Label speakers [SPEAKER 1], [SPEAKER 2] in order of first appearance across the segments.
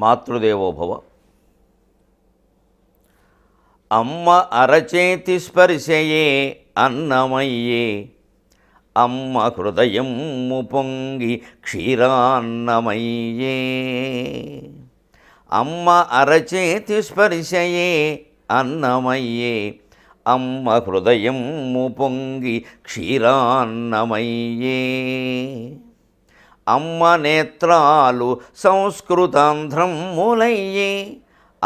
[SPEAKER 1] మాతృదేవోభవ అమ్మ అరచేతి స్పర్శయే అన్నమయ్యే అమ్మ హృదయం ముపొంగి క్షీరాన్నమయ్యే అమ్మ అరచేతి స్పర్శయే అన్నమయ్యే అమ్మ హృదయం ముపొంగి క్షీరాన్నమయ్యే అమ్మ నేత్రాలు సంస్కృతాంధ్రం మూలయ్యే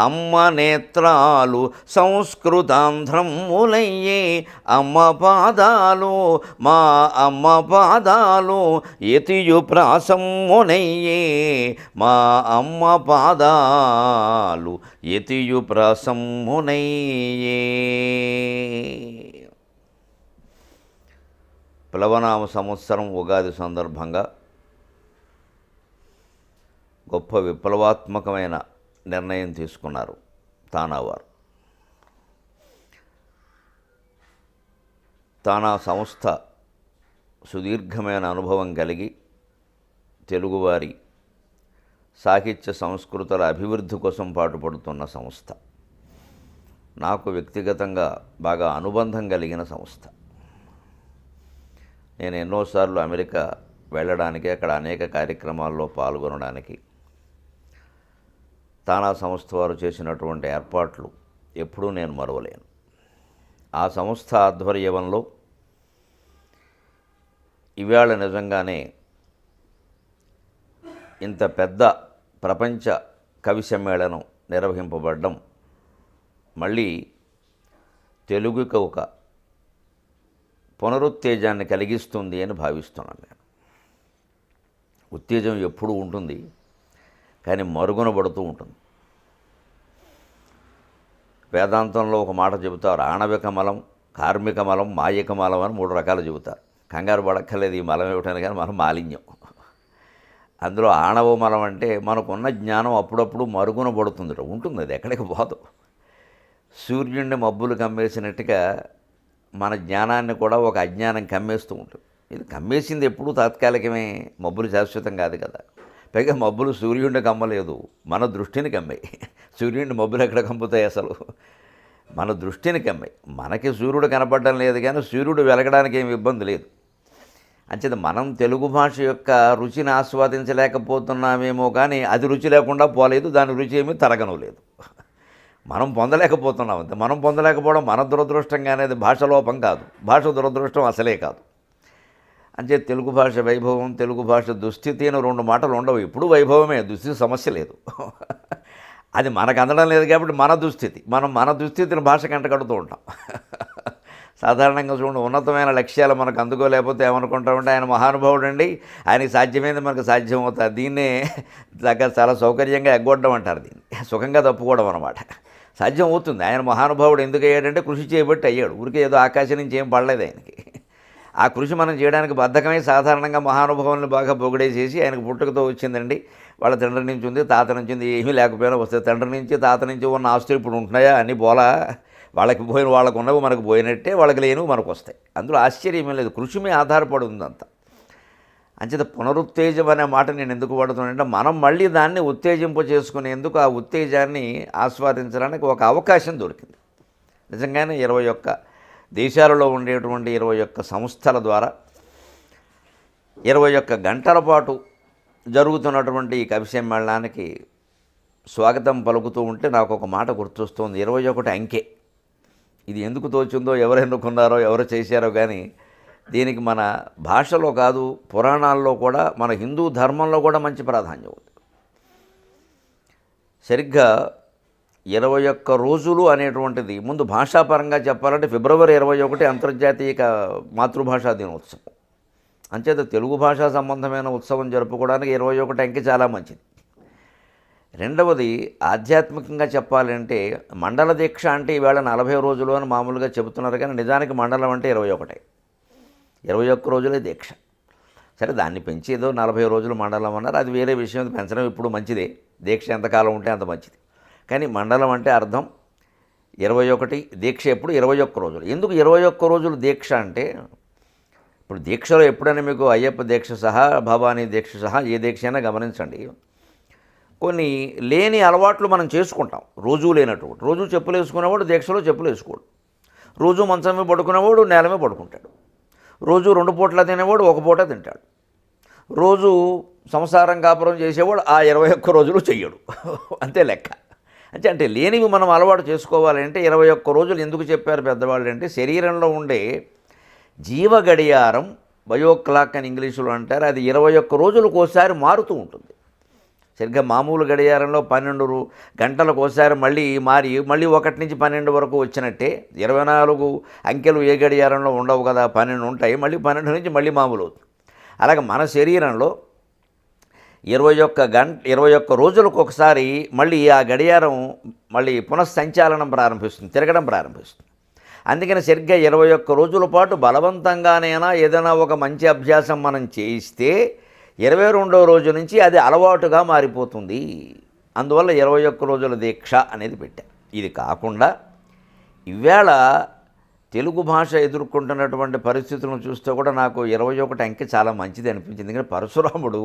[SPEAKER 1] అమ్మ నేత్రాలు సంస్కృతాంధ్రం మూలయ్యే అమ్మ పాదాలు మా అమ్మ పాదాలు ఎతియు ప్రాసమ్మునయ్యే మా అమ్మ పాదాలు ఎతియు ప్రాసమ్మునయ్యే ప్లవనామ సంవత్సరం ఉగాది సందర్భంగా గొప్ప విప్లవాత్మకమైన నిర్ణయం తీసుకున్నారు తానావారు తానా సంస్థ సుదీర్ఘమైన అనుభవం కలిగి తెలుగువారి సాహిత్య సంస్కృతుల అభివృద్ధి కోసం పాటుపడుతున్న సంస్థ నాకు వ్యక్తిగతంగా బాగా అనుబంధం కలిగిన సంస్థ నేను ఎన్నోసార్లు అమెరికా వెళ్ళడానికి అక్కడ అనేక కార్యక్రమాల్లో పాల్గొనడానికి తానా సంస్థ వారు చేసినటువంటి ఏర్పాట్లు ఎప్పుడూ నేను మరవలేను ఆ సంస్థ ఆధ్వర్యంలో ఇవాళ నిజంగానే ఇంత పెద్ద ప్రపంచ కవి సమ్మేళనం నిర్వహింపబడడం మళ్ళీ తెలుగుకి ఒక పునరుత్తేజాన్ని కలిగిస్తుంది అని భావిస్తున్నాను నేను ఉత్తేజం ఎప్పుడు ఉంటుంది కానీ మరుగునబడుతూ ఉంటుంది వేదాంతంలో ఒక మాట చెబుతారు ఆణవిక మలం కార్మిక మలం మాయిక మలం అని మూడు రకాలు చెబుతారు కంగారు పడక్కర్లేదు ఈ మలం ఇవ్వటానికి కానీ మనం మాలిన్యం అందులో ఆణవ మలం అంటే మనకున్న జ్ఞానం అప్పుడప్పుడు మరుగున పడుతుంది ఉంటుంది అది ఎక్కడికి పోదు సూర్యుడిని మబ్బులు కమ్మేసినట్టుగా మన జ్ఞానాన్ని కూడా ఒక అజ్ఞానం కమ్మేస్తూ ఉంటుంది ఇది కమ్మేసింది ఎప్పుడూ తాత్కాలికమే మబ్బులు శాశ్వతం కాదు కదా పైగా మబ్బులు సూర్యుడిని కమ్మలేదు మన దృష్టిని కమ్మాయి సూర్యుడిని మబ్బులు ఎక్కడ కమ్ముతాయి అసలు మన దృష్టిని కమ్మాయి మనకి సూర్యుడు కనపడడం లేదు కానీ సూర్యుడు వెలగడానికి ఏమి ఇబ్బంది లేదు అంచేత మనం తెలుగు భాష యొక్క రుచిని ఆస్వాదించలేకపోతున్నామేమో కానీ అది రుచి లేకుండా పోలేదు దాని రుచి ఏమీ తరగను లేదు మనం పొందలేకపోతున్నాం అంతే మనం పొందలేకపోవడం మన దురదృష్టంగా అనేది భాషలోపం కాదు భాష దురదృష్టం అసలే కాదు అంటే తెలుగు భాష వైభవం తెలుగు భాష దుస్థితి అని రెండు మాటలు ఉండవు ఎప్పుడు వైభవమే దుస్థితి సమస్య లేదు అది మనకు అందడం లేదు కాబట్టి మన దుస్థితి మనం మన దుస్థితిని భాష కడుతూ ఉంటాం సాధారణంగా చూడండి ఉన్నతమైన లక్ష్యాలు మనకు అందుకోలేకపోతే ఏమనుకుంటామంటే ఆయన మహానుభావుడు అండి ఆయనకి సాధ్యమైంది మనకు సాధ్యం అవుతుంది దీన్నే దగ్గర చాలా సౌకర్యంగా ఎగ్గొట్టడం అంటారు దీన్ని సుఖంగా తప్పుకోవడం అనమాట సాధ్యం అవుతుంది ఆయన మహానుభావుడు ఎందుకు అయ్యాడంటే కృషి చేయబట్టి అయ్యాడు ఊరికే ఏదో ఆకాశం నుంచి ఏం పడలేదు ఆయనకి ఆ కృషి మనం చేయడానికి బద్ధకమే సాధారణంగా మహానుభావులను బాగా పొగిడేసేసి ఆయనకు పుట్టుకతో వచ్చిందండి వాళ్ళ తండ్రి నుంచి ఉంది తాత నుంచి ఉంది ఏమీ లేకపోయినా వస్తే తండ్రి నుంచి తాత నుంచి ఉన్న ఆస్తులు ఇప్పుడు ఉంటున్నాయా అని బోలా వాళ్ళకి పోయిన వాళ్ళకు ఉన్నవి మనకు పోయినట్టే వాళ్ళకి లేనివి మనకు వస్తాయి అందులో ఆశ్చర్యమే లేదు కృషి మీ ఆధారపడి ఉందంతా అంచేత పునరుత్తేజం అనే మాట నేను ఎందుకు పడుతున్నానంటే మనం మళ్ళీ దాన్ని ఉత్తేజింప చేసుకునేందుకు ఆ ఉత్తేజాన్ని ఆస్వాదించడానికి ఒక అవకాశం దొరికింది నిజంగానే ఇరవై ఒక్క దేశాలలో ఉండేటువంటి ఇరవై ఒక్క సంస్థల ద్వారా ఇరవై ఒక్క గంటల పాటు జరుగుతున్నటువంటి ఈ కవి సమ్మేళనానికి స్వాగతం పలుకుతూ ఉంటే నాకు ఒక మాట గుర్తొస్తుంది ఇరవై ఒకటి అంకె ఇది ఎందుకు తోచిందో ఎవరు ఎన్నుకున్నారో ఎవరు చేశారో కానీ దీనికి మన భాషలో కాదు పురాణాల్లో కూడా మన హిందూ ధర్మంలో కూడా మంచి ప్రాధాన్యం ఉంది సరిగ్గా ఇరవై ఒక్క రోజులు అనేటువంటిది ముందు భాషాపరంగా చెప్పాలంటే ఫిబ్రవరి ఇరవై ఒకటి అంతర్జాతీయ మాతృభాషా దినోత్సవం అంచేత తెలుగు భాషా సంబంధమైన ఉత్సవం జరుపుకోవడానికి ఇరవై ఒకటి అంకె చాలా మంచిది రెండవది ఆధ్యాత్మికంగా చెప్పాలంటే మండల దీక్ష అంటే ఈవేళ నలభై రోజులు అని మామూలుగా చెబుతున్నారు కానీ నిజానికి మండలం అంటే ఇరవై ఒకటే ఇరవై ఒక్క రోజులే దీక్ష సరే దాన్ని పెంచి ఏదో నలభై రోజులు మండలం అన్నారు అది వేరే విషయం పెంచడం ఇప్పుడు మంచిదే దీక్ష ఎంతకాలం ఉంటే అంత మంచిది కానీ మండలం అంటే అర్థం ఇరవై ఒకటి దీక్ష ఎప్పుడు ఇరవై ఒక్క రోజులు ఎందుకు ఇరవై ఒక్క రోజులు దీక్ష అంటే ఇప్పుడు దీక్షలో ఎప్పుడైనా మీకు అయ్యప్ప దీక్ష సహా భవానీ దీక్ష సహా ఏ దీక్ష అయినా గమనించండి కొన్ని లేని అలవాట్లు మనం చేసుకుంటాం రోజు లేనటువంటి రోజు చెప్పులు వేసుకునేవాడు దీక్షలో చెప్పులు వేసుకోడు రోజు మంచం మీద పడుకునేవాడు నేల మీద పడుకుంటాడు రోజు రెండు పూట్ల తినేవాడు ఒక పూట తింటాడు రోజు సంసారం కాపురం చేసేవాడు ఆ ఇరవై ఒక్క రోజులు చెయ్యడు అంతే లెక్క అంటే అంటే లేనివి మనం అలవాటు చేసుకోవాలంటే ఇరవై ఒక్క రోజులు ఎందుకు చెప్పారు పెద్దవాళ్ళు అంటే శరీరంలో ఉండే జీవ గడియారం బయో క్లాక్ అని ఇంగ్లీషులో అంటారు అది ఇరవై ఒక్క రోజులకు ఒకసారి మారుతూ ఉంటుంది సరిగ్గా మామూలు గడియారంలో పన్నెండు గంటలకు ఒకసారి మళ్ళీ మారి మళ్ళీ ఒకటి నుంచి పన్నెండు వరకు వచ్చినట్టే ఇరవై నాలుగు అంకెలు ఏ గడియారంలో ఉండవు కదా పన్నెండు ఉంటాయి మళ్ళీ పన్నెండు నుంచి మళ్ళీ మామూలు అవుతుంది అలాగే మన శరీరంలో ఇరవై ఒక్క గంట ఇరవై ఒక్క రోజులకు ఒకసారి మళ్ళీ ఆ గడియారం మళ్ళీ పునఃసంచాలనం ప్రారంభిస్తుంది తిరగడం ప్రారంభిస్తుంది అందుకని సరిగ్గా ఇరవై ఒక్క రోజుల పాటు బలవంతంగానైనా ఏదైనా ఒక మంచి అభ్యాసం మనం చేయిస్తే ఇరవై రెండవ రోజు నుంచి అది అలవాటుగా మారిపోతుంది అందువల్ల ఇరవై ఒక్క రోజుల దీక్ష అనేది పెట్టాం ఇది కాకుండా ఇవాళ తెలుగు భాష ఎదుర్కొంటున్నటువంటి పరిస్థితులను చూస్తే కూడా నాకు ఇరవై ఒకటి అంకె చాలా మంచిది అనిపించింది ఎందుకంటే పరశురాముడు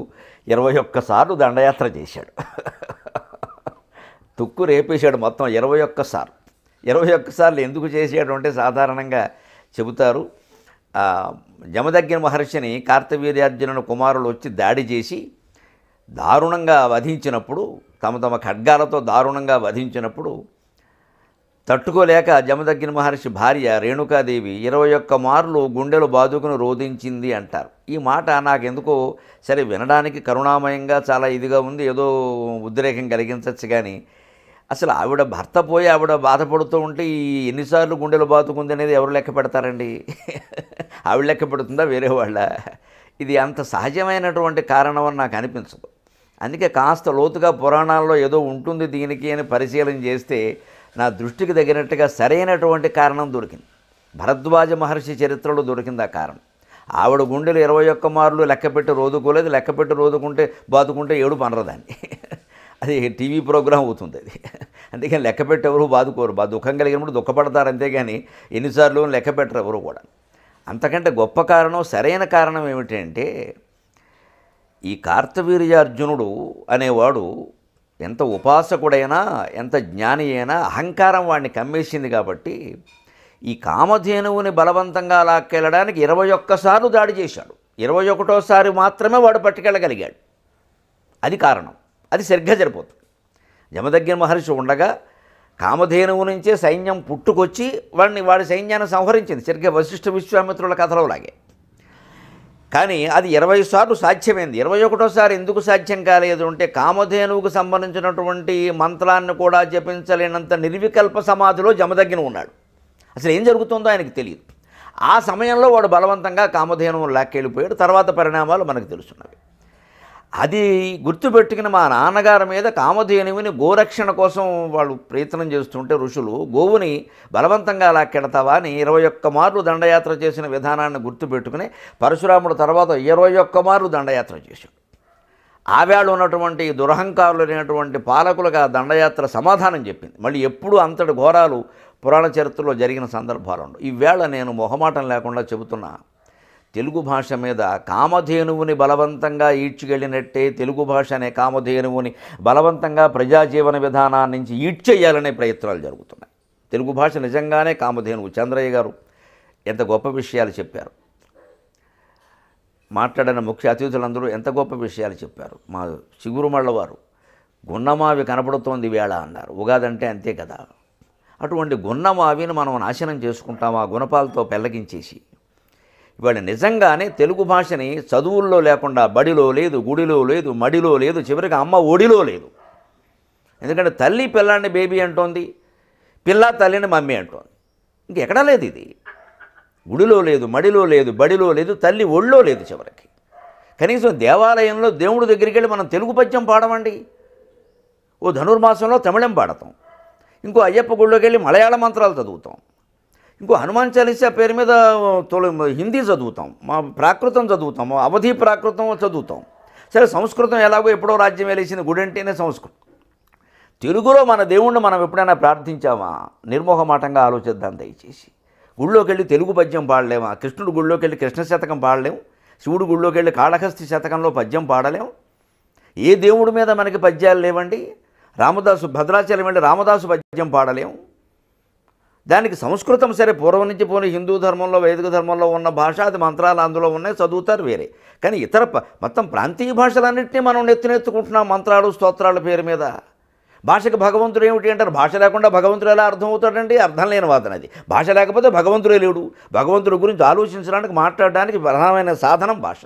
[SPEAKER 1] ఇరవై ఒక్కసార్లు దండయాత్ర చేశాడు తుక్కు రేపేశాడు మొత్తం ఇరవై ఒక్కసారి ఇరవై ఒక్కసార్లు ఎందుకు చేశాడు అంటే సాధారణంగా చెబుతారు జమదగ్గిన మహర్షిని కార్తవీర్యార్జునుని కుమారులు వచ్చి దాడి చేసి దారుణంగా వధించినప్పుడు తమ తమ ఖడ్గాలతో దారుణంగా వధించినప్పుడు తట్టుకోలేక జమదగ్గిన మహర్షి భార్య రేణుకాదేవి ఇరవై ఒక్క మార్లు గుండెలు బాదుకును రోధించింది అంటారు ఈ మాట నాకెందుకో సరే వినడానికి కరుణామయంగా చాలా ఇదిగా ఉంది ఏదో ఉద్రేకం కలిగించవచ్చు కానీ అసలు ఆవిడ భర్త పోయి ఆవిడ బాధపడుతూ ఉంటే ఈ ఎన్నిసార్లు గుండెలు బాతుకుంది అనేది ఎవరు లెక్క పెడతారండి ఆవిడ లెక్క పెడుతుందా వేరే వాళ్ళ ఇది అంత సహజమైనటువంటి కారణం అని నాకు అనిపించదు అందుకే కాస్త లోతుగా పురాణాల్లో ఏదో ఉంటుంది దీనికి అని పరిశీలన చేస్తే నా దృష్టికి తగినట్టుగా సరైనటువంటి కారణం దొరికింది భరద్వాజ మహర్షి చరిత్రలో దొరికింది ఆ కారణం ఆవిడ గుండెలు ఇరవై ఒక్క మార్లు లెక్కపెట్టి రోజుకోలేదు లెక్కపెట్టి రోజుకుంటే బాదుకుంటే ఏడు పనరదాన్ని అది టీవీ ప్రోగ్రాం అవుతుంది అది అందుకని లెక్క ఎవరు బాదుకోరు బా దుఃఖం కలిగినప్పుడు దుఃఖపడతారు అంతేగాని ఎన్నిసార్లు లెక్క పెట్టరు ఎవరు కూడా అంతకంటే గొప్ప కారణం సరైన కారణం ఏమిటంటే ఈ కార్తవీర్యార్జునుడు అనేవాడు ఎంత ఉపాసకుడైనా ఎంత జ్ఞాని అయినా అహంకారం వాడిని కమ్మేసింది కాబట్టి ఈ కామధేనువుని బలవంతంగా లాక్కెళ్ళడానికి ఇరవై ఒక్కసార్లు దాడి చేశాడు ఇరవై ఒకటోసారి మాత్రమే వాడు పట్టుకెళ్ళగలిగాడు అది కారణం అది సరిగ్గా జరిపోతుంది జమదగ్గిన మహర్షి ఉండగా కామధేనువు నుంచే సైన్యం పుట్టుకొచ్చి వాడిని వాడి సైన్యాన్ని సంహరించింది సరిగ్గా వశిష్ఠ విశ్వామిత్రుల కథలోలాగే కానీ అది ఇరవై సార్లు సాధ్యమైంది ఇరవై ఒకటోసారి ఎందుకు సాధ్యం కాలేదు అంటే కామధేనువుకు సంబంధించినటువంటి మంత్రాన్ని కూడా జపించలేనంత నిర్వికల్ప సమాధిలో జమదగ్గిన ఉన్నాడు అసలు ఏం జరుగుతుందో ఆయనకు తెలియదు ఆ సమయంలో వాడు బలవంతంగా కామధేనువు లాక్కెళ్ళిపోయాడు తర్వాత పరిణామాలు మనకు తెలుసున్నవి అది గుర్తుపెట్టుకుని మా నాన్నగారి మీద కామధేనువుని గోరక్షణ కోసం వాళ్ళు ప్రయత్నం చేస్తుంటే ఋషులు గోవుని బలవంతంగా లాక్కెడతావా అని ఇరవై ఒక్క మార్లు దండయాత్ర చేసిన విధానాన్ని గుర్తుపెట్టుకుని పరశురాముడు తర్వాత ఇరవై ఒక్క మార్లు దండయాత్ర చేశాడు ఆవేళ ఉన్నటువంటి దురహంకారులు పాలకులకు ఆ దండయాత్ర సమాధానం చెప్పింది మళ్ళీ ఎప్పుడు అంతటి ఘోరాలు పురాణ చరిత్రలో జరిగిన సందర్భాలు ఉండవు ఈవేళ నేను మొహమాటం లేకుండా చెబుతున్నా తెలుగు భాష మీద కామధేనువుని బలవంతంగా ఈడ్చుకెళ్ళినట్టే తెలుగు భాష అనే కామధేనువుని బలవంతంగా ప్రజాజీవన విధానాన్ని నుంచి ఈడ్చేయాలనే ప్రయత్నాలు జరుగుతున్నాయి తెలుగు భాష నిజంగానే కామధేనువు చంద్రయ్య గారు ఎంత గొప్ప విషయాలు చెప్పారు మాట్లాడిన ముఖ్య అతిథులందరూ ఎంత గొప్ప విషయాలు చెప్పారు మా చిగురుమళ్ళవారు గున్నమావి కనపడుతోంది వేళ అన్నారు ఉగాది అంటే అంతే కదా అటువంటి గున్నమావిని మనం నాశనం చేసుకుంటాం ఆ గుణపాలతో పెళ్ళగించేసి ఇవాళ నిజంగానే తెలుగు భాషని చదువుల్లో లేకుండా బడిలో లేదు గుడిలో లేదు మడిలో లేదు చివరికి అమ్మ ఒడిలో లేదు ఎందుకంటే తల్లి పిల్లాన్ని బేబీ అంటోంది పిల్ల తల్లిని మమ్మీ అంటోంది ఇంకెక్కడా లేదు ఇది గుడిలో లేదు మడిలో లేదు బడిలో లేదు తల్లి ఒళ్ళో లేదు చివరికి కనీసం దేవాలయంలో దేవుడి దగ్గరికి వెళ్ళి మనం తెలుగు పద్యం పాడమండి ఓ ధనుర్మాసంలో తమిళం పాడతాం ఇంకో అయ్యప్ప గుళ్ళోకి వెళ్ళి మలయాళ మంత్రాలు చదువుతాం ఇంకో హనుమాన్ చాలీసా పేరు మీద హిందీ చదువుతాం మా ప్రాకృతం చదువుతాము అవధి ప్రాకృతం చదువుతాం సరే సంస్కృతం ఎలాగో ఎప్పుడో రాజ్యం వెలిసిన గుడి అంటేనే సంస్కృతం తెలుగులో మన దేవుణ్ణి మనం ఎప్పుడైనా ప్రార్థించామా నిర్మోహమాటంగా ఆలోచిద్దాం దయచేసి గుళ్ళోకి వెళ్ళి తెలుగు పద్యం పాడలేమా కృష్ణుడు గుళ్ళోకి వెళ్ళి కృష్ణ శతకం పాడలేము శివుడు గుళ్ళోకి వెళ్ళి కాళహస్తి శతకంలో పద్యం పాడలేము ఏ దేవుడి మీద మనకి పద్యాలు లేవండి రామదాసు భద్రాచలం వెళ్ళి రామదాసు పద్యం పాడలేము దానికి సంస్కృతం సరే పూర్వం నుంచి పోనీ హిందూ ధర్మంలో వైదిక ధర్మంలో ఉన్న భాష అది మంత్రాలు అందులో ఉన్నాయి చదువుతారు వేరే కానీ ఇతర మొత్తం ప్రాంతీయ భాషలన్నింటినీ మనం నెత్తినెత్తుకుంటున్నాం మంత్రాలు స్తోత్రాల పేరు మీద భాషకు భగవంతుడు ఏమిటి అంటారు భాష లేకుండా భగవంతుడు ఎలా అర్థం అవుతాడండి అర్థం లేని వాదన అది భాష లేకపోతే భగవంతుడే లేడు భగవంతుడి గురించి ఆలోచించడానికి మాట్లాడడానికి ప్రధానమైన సాధనం భాష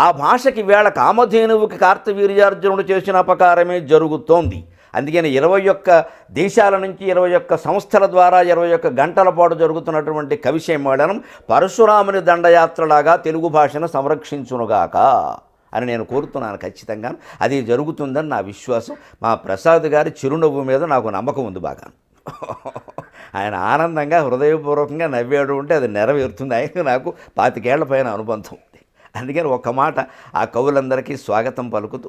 [SPEAKER 1] ఆ భాషకి వేళ కామధేనువుకి కార్తవీర్యార్జునుడు చేసిన అపకారమే జరుగుతోంది అందుకని ఇరవై ఒక్క దేశాల నుంచి ఇరవై ఒక్క సంస్థల ద్వారా ఇరవై ఒక్క గంటల పాటు జరుగుతున్నటువంటి మేళనం పరశురాముని దండయాత్రలాగా తెలుగు భాషను సంరక్షించునుగాక అని నేను కోరుతున్నాను ఖచ్చితంగా అది జరుగుతుందని నా విశ్వాసం మా ప్రసాద్ గారి చిరునవ్వు మీద నాకు నమ్మకం ఉంది బాగా ఆయన ఆనందంగా హృదయపూర్వకంగా నవ్వాడు ఉంటే అది నెరవేరుతుంది ఆయన నాకు పాతికేళ్ల పైన అనుబంధం అందుకని ఒక్క మాట ఆ కవులందరికీ స్వాగతం పలుకుతూ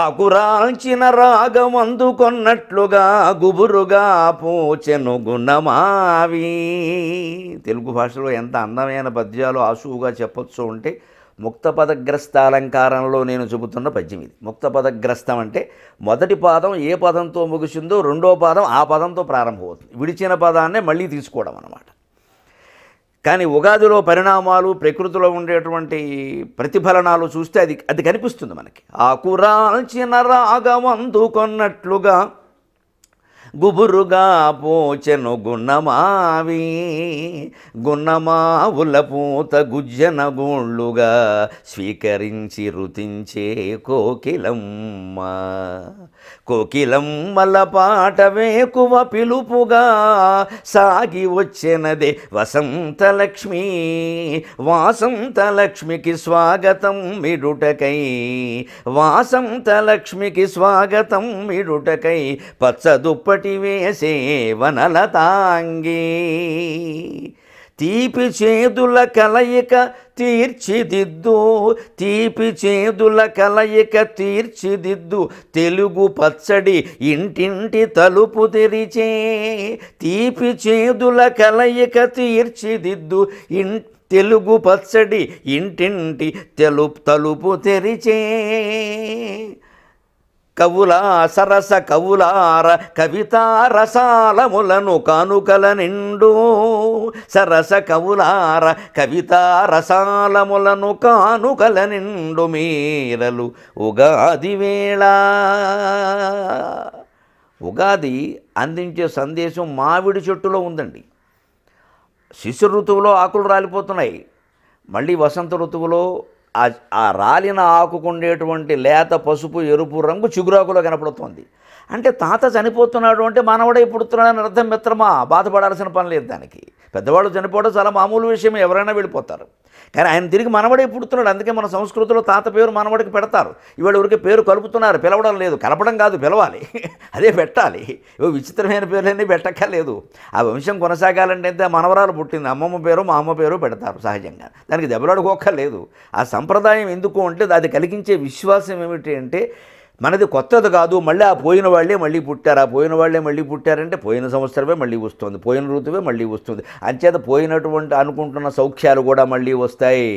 [SPEAKER 1] ఆకురాల్చిన అందుకొన్నట్లుగా గుబురుగా పోచెను గుణమావి తెలుగు భాషలో ఎంత అందమైన పద్యాలు ఆసువుగా చెప్పొచ్చు ఉంటే ముక్తపదగ్రస్త అలంకారంలో నేను చెబుతున్న పద్యం ఇది ముక్తపదగ్రస్తం అంటే మొదటి పాదం ఏ పదంతో ముగిసిందో రెండో పాదం ఆ పదంతో ప్రారంభమవుతుంది విడిచిన పదాన్నే మళ్ళీ తీసుకోవడం అన్నమాట కానీ ఉగాదిలో పరిణామాలు ప్రకృతిలో ఉండేటువంటి ప్రతిఫలనాలు చూస్తే అది అది కనిపిస్తుంది మనకి ఆకురాల్చిన రాగమందు కొన్నట్లుగా గుబురుగా పోచెను గున్నమావి గున్నమావుల పూత గుజ్జన గోళ్ళుగా స్వీకరించి రుతించే కోకిలమ్మ కోకిలమ్మల పాట వేకువ పిలుపుగా సాగి వచ్చినదే వసంతలక్ష్మి వాసంతలక్ష్మికి స్వాగతం మిడుటకై వాసంతలక్ష్మికి స్వాగతం మిడుటకై పచ్చదుప్పటి వేసే వనలతాంగి తీపి చేదుల కలయిక తీర్చిదిద్దు తీపి చేదుల కలయిక తీర్చిదిద్దు తెలుగు పచ్చడి ఇంటింటి తలుపు తెరిచే తీపి చేదుల కలయిక తీర్చిదిద్దు ఇన్ తెలుగు పచ్చడి ఇంటింటి తెలుపు తలుపు తెరిచే కవుల సరస కవులార కవిత రసాలములను కానుకల నిండు సరస కవులార కవిత రసాలములను కానుకల నిండు మీరలు ఉగాది వేళ ఉగాది అందించే సందేశం మామిడి చెట్టులో ఉందండి శిశు ఋతువులో ఆకులు రాలిపోతున్నాయి మళ్ళీ వసంత ఋతువులో ఆ రాలిన ఆకుకుండేటువంటి లేత పసుపు ఎరుపు రంగు చిగురాకులో కనపడుతోంది అంటే తాత చనిపోతున్నాడు అంటే ఇప్పుడు పుడుతున్నాడని అర్థం మిత్రమా బాధపడాల్సిన పని లేదు దానికి పెద్దవాళ్ళు చనిపోవడం చాలా మామూలు విషయం ఎవరైనా వెళ్ళిపోతారు కానీ ఆయన తిరిగి మనవడే పుడుతున్నాడు అందుకే మన సంస్కృతిలో తాత పేరు మనవడికి పెడతారు ఇవాళ ఊరికే పేరు కలుపుతున్నారు పిలవడం లేదు కలపడం కాదు పిలవాలి అదే పెట్టాలి ఇవో విచిత్రమైన పేర్లన్నీ పెట్టక్కర్లేదు ఆ వంశం కొనసాగాలంటే మనవరాలు పుట్టింది అమ్మమ్మ పేరు మా అమ్మ పేరు పెడతారు సహజంగా దానికి దెబ్బలాడుకోక్కర్లేదు ఆ సంప్రదాయం ఎందుకు అంటే అది కలిగించే విశ్వాసం ఏమిటి అంటే మనది కొత్తది కాదు మళ్ళీ ఆ పోయిన వాళ్ళే మళ్ళీ పుట్టారు ఆ పోయిన వాళ్ళే మళ్ళీ పుట్టారంటే పోయిన సంవత్సరమే మళ్ళీ వస్తుంది పోయిన ఋతువే మళ్ళీ వస్తుంది అంచేత పోయినటువంటి అనుకుంటున్న సౌఖ్యాలు కూడా మళ్ళీ వస్తాయి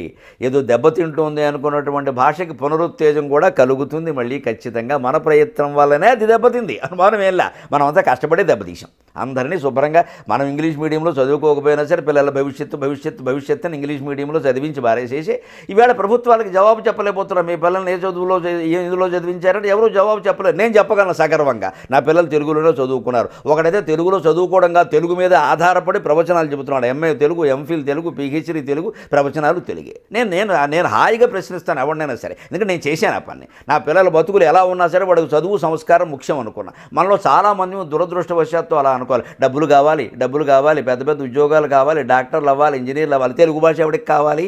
[SPEAKER 1] ఏదో దెబ్బతింటుంది అనుకున్నటువంటి భాషకి పునరుత్తేజం కూడా కలుగుతుంది మళ్ళీ ఖచ్చితంగా మన ప్రయత్నం వల్లనే అది దెబ్బతింది అనుమానం ఏం మనం అంతా కష్టపడే దెబ్బతీసాం అందరినీ శుభ్రంగా మనం ఇంగ్లీష్ మీడియంలో చదువుకోకపోయినా సరే పిల్లల భవిష్యత్తు భవిష్యత్తు భవిష్యత్తుని ఇంగ్లీష్ మీడియంలో చదివించి బారేసేసి ఈవేళ ప్రభుత్వాలకు జవాబు చెప్పలేకపోతున్నాం మీ పిల్లల్ని ఏ చదువులో ఇందులో చదివించారని ప్రశ్న ఎవరు జవాబు చెప్పలేదు నేను చెప్పగలను సగర్వంగా నా పిల్లలు తెలుగులోనే చదువుకున్నారు ఒకడైతే తెలుగులో చదువుకోవడంగా తెలుగు మీద ఆధారపడి ప్రవచనాలు చెబుతున్నాడు MA Telugu MPhil Telugu PhD Telugu ప్రవచనాలు తెలుగే నేను నేను నేను హాయిగా ప్రశ్నిస్తాను ఎవరినైనా సరే ఎందుకంటే నేను చేశాను ఆ పని నా పిల్లల బతుకులు ఎలా ఉన్నా సరే వాడికి చదువు సంస్కారం ముఖ్యం అనుకున్నా మనలో చాలామంది దురదృష్టవశాత్తు అలా అనుకోవాలి డబ్బులు కావాలి డబ్బులు కావాలి పెద్ద పెద్ద ఉద్యోగాలు కావాలి డాక్టర్లు అవ్వాలి ఇంజనీర్లు అవ్వాలి తెలుగు భాష ఎవరికి కావాలి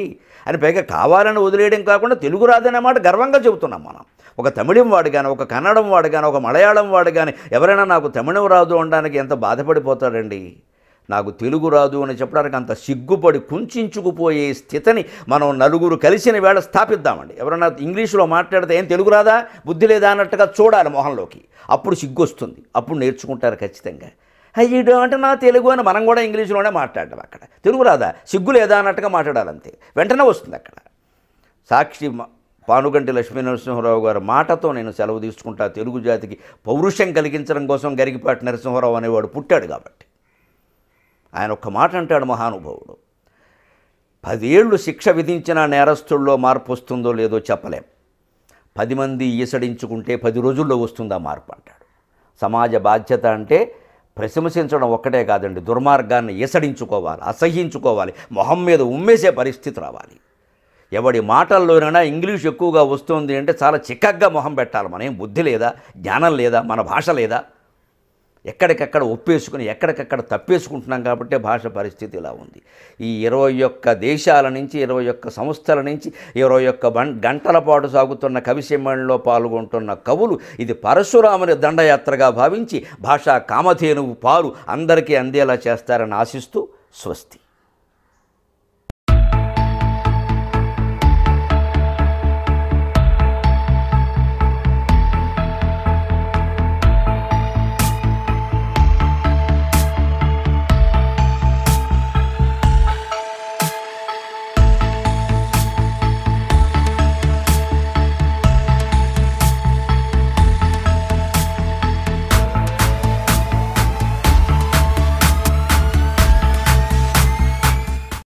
[SPEAKER 1] అని పైగా కావాలని వదిలేయడం కాకుండా తెలుగు రాదనే మాట గర్వంగా చెబుతున్నాం మనం ఒక తమిళం వాడు వాడు కానీ ఒక కన్నడం వాడు కానీ ఒక మలయాళం వాడు కానీ ఎవరైనా నాకు తమిళం రాదు అనడానికి ఎంత బాధపడిపోతాడండి నాకు తెలుగు రాదు అని చెప్పడానికి అంత సిగ్గుపడి కుంచుకుపోయే స్థితిని మనం నలుగురు కలిసిన వేళ స్థాపిద్దామండి ఎవరైనా ఇంగ్లీషులో మాట్లాడితే ఏం తెలుగు రాదా బుద్ధి లేదా అన్నట్టుగా చూడాలి మొహంలోకి అప్పుడు సిగ్గు వస్తుంది అప్పుడు నేర్చుకుంటారు ఖచ్చితంగా అయ్యడు అంటే నా తెలుగు అని మనం కూడా ఇంగ్లీష్లోనే మాట్లాడడం అక్కడ తెలుగు రాదా సిగ్గు లేదా అన్నట్టుగా మాట్లాడాలంతే వెంటనే వస్తుంది అక్కడ సాక్షి పానుగంటి లక్ష్మీ నరసింహరావు గారి మాటతో నేను సెలవు తీసుకుంటా తెలుగు జాతికి పౌరుషం కలిగించడం కోసం గరిగిపాటి నరసింహరావు అనేవాడు పుట్టాడు కాబట్టి ఆయన ఒక్క మాట అంటాడు మహానుభావుడు పదేళ్లు శిక్ష విధించిన నేరస్తుల్లో మార్పు వస్తుందో లేదో చెప్పలేం పది మంది ఈసడించుకుంటే పది రోజుల్లో వస్తుందా మార్పు అంటాడు సమాజ బాధ్యత అంటే ప్రశంసించడం ఒక్కటే కాదండి దుర్మార్గాన్ని ఈసడించుకోవాలి అసహించుకోవాలి మొహం మీద ఉమ్మేసే పరిస్థితి రావాలి ఎవడి మాటల్లోనైనా ఇంగ్లీష్ ఎక్కువగా వస్తుంది అంటే చాలా చిక్కగ్గా మొహం పెట్టాలి మనం బుద్ధి లేదా జ్ఞానం లేదా మన భాష లేదా ఎక్కడికక్కడ ఒప్పేసుకుని ఎక్కడికక్కడ తప్పేసుకుంటున్నాం కాబట్టి భాష పరిస్థితి ఇలా ఉంది ఈ ఇరవై ఒక్క దేశాల నుంచి ఇరవై ఒక్క సంస్థల నుంచి ఇరవై ఒక్క గంటల పాటు సాగుతున్న కవిసమ్మేళనలో పాల్గొంటున్న కవులు ఇది పరశురాముని దండయాత్రగా భావించి భాషా కామధేనువు పాలు అందరికీ అందేలా చేస్తారని ఆశిస్తూ స్వస్తి